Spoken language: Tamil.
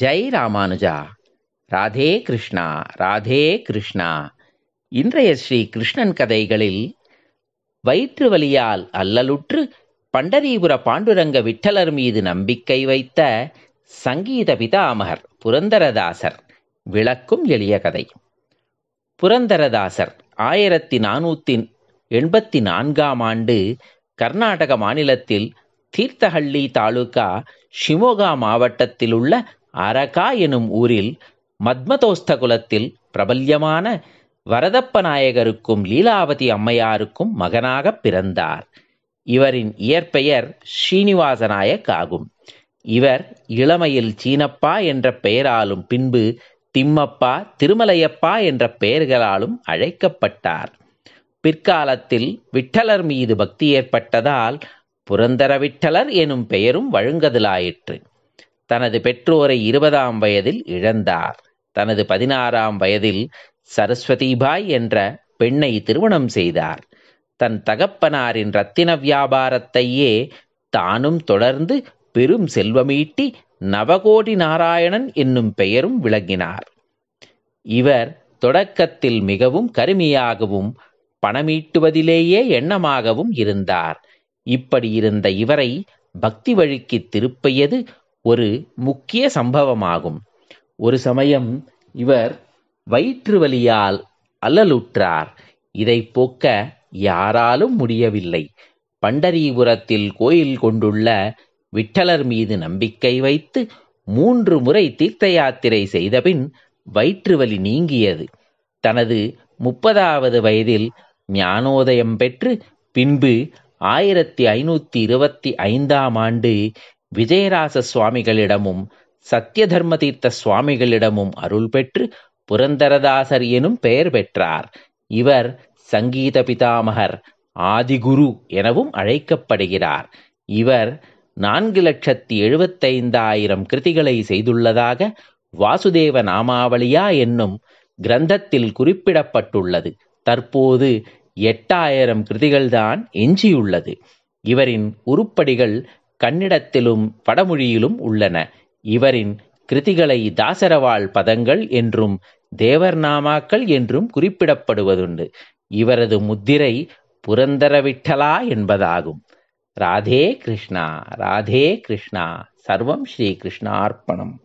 ஜெய் ராமானுஜா ராதே கிருஷ்ணா ராதே கிருஷ்ணா இன்றைய ஸ்ரீ கிருஷ்ணன் கதைகளில் வயிற்று வலியால் அல்லலுற்று பண்டரீபுர பாண்டுரங்க விட்டலர் மீது நம்பிக்கை வைத்த சங்கீத பிதாமகர் புரந்தரதாசர் விளக்கும் எளிய கதை புரந்தரதாசர் ஆயிரத்தி நானூற்றி எண்பத்தி நான்காம் ஆண்டு கர்நாடக மாநிலத்தில் தீர்த்தஹள்ளி தாலுகா ஷிமோகா மாவட்டத்தில் உள்ள அரகா எனும் ஊரில் மத்மதோஸ்த குலத்தில் பிரபல்யமான வரதப்ப நாயகருக்கும் லீலாவதி அம்மையாருக்கும் மகனாகப் பிறந்தார் இவரின் இயற்பெயர் ஸ்ரீனிவாச நாயக் ஆகும் இவர் இளமையில் சீனப்பா என்ற பெயராலும் பின்பு திம்மப்பா திருமலையப்பா என்ற பெயர்களாலும் அழைக்கப்பட்டார் பிற்காலத்தில் விட்டலர் மீது பக்தி ஏற்பட்டதால் புரந்தர விட்டலர் எனும் பெயரும் வழுங்கதலாயிற்று தனது பெற்றோரை இருபதாம் வயதில் இழந்தார் தனது பதினாறாம் வயதில் சரஸ்வதிபாய் என்ற பெண்ணை திருமணம் செய்தார் தன் தகப்பனாரின் ரத்தின வியாபாரத்தையே தானும் தொடர்ந்து பெரும் செல்வமீட்டி நவகோடி நாராயணன் என்னும் பெயரும் விளங்கினார் இவர் தொடக்கத்தில் மிகவும் கருமையாகவும் பணமீட்டுவதிலேயே எண்ணமாகவும் இருந்தார் இப்படி இருந்த இவரை பக்தி வழிக்கு திருப்பியது ஒரு முக்கிய சம்பவமாகும் ஒரு சமயம் இவர் வயிற்று வலியால் அல்லலுற்றார் இதை போக்க யாராலும் முடியவில்லை பண்டரிபுரத்தில் கோயில் கொண்டுள்ள விட்டலர் மீது நம்பிக்கை வைத்து மூன்று முறை தீர்த்த யாத்திரை செய்தபின் வலி நீங்கியது தனது முப்பதாவது வயதில் ஞானோதயம் பெற்று பின்பு ஆயிரத்தி ஐநூத்தி இருபத்தி ஐந்தாம் ஆண்டு விஜயராச சுவாமிகளிடமும் சத்திய தர்ம தீர்த்த சுவாமிகளிடமும் அருள் பெற்று புரந்தரதாசர் எனும் பெயர் பெற்றார் இவர் சங்கீத பிதாமகர் ஆதிகுரு எனவும் அழைக்கப்படுகிறார் இவர் நான்கு லட்சத்தி எழுபத்தைந்தாயிரம் கிருதிகளை செய்துள்ளதாக வாசுதேவ நாமாவளியா என்னும் கிரந்தத்தில் குறிப்பிடப்பட்டுள்ளது தற்போது எட்டாயிரம் கிருதிகள்தான் எஞ்சியுள்ளது இவரின் உருப்படிகள் கன்னிடத்திலும் வடமொழியிலும் உள்ளன இவரின் கிருதிகளை தாசரவாள் பதங்கள் என்றும் தேவர்நாமாக்கள் என்றும் குறிப்பிடப்படுவதுண்டு இவரது முத்திரை புரந்தரவிட்டலா என்பதாகும் ராதே கிருஷ்ணா ராதே கிருஷ்ணா சர்வம் ஸ்ரீ கிருஷ்ணார்ப்பணம்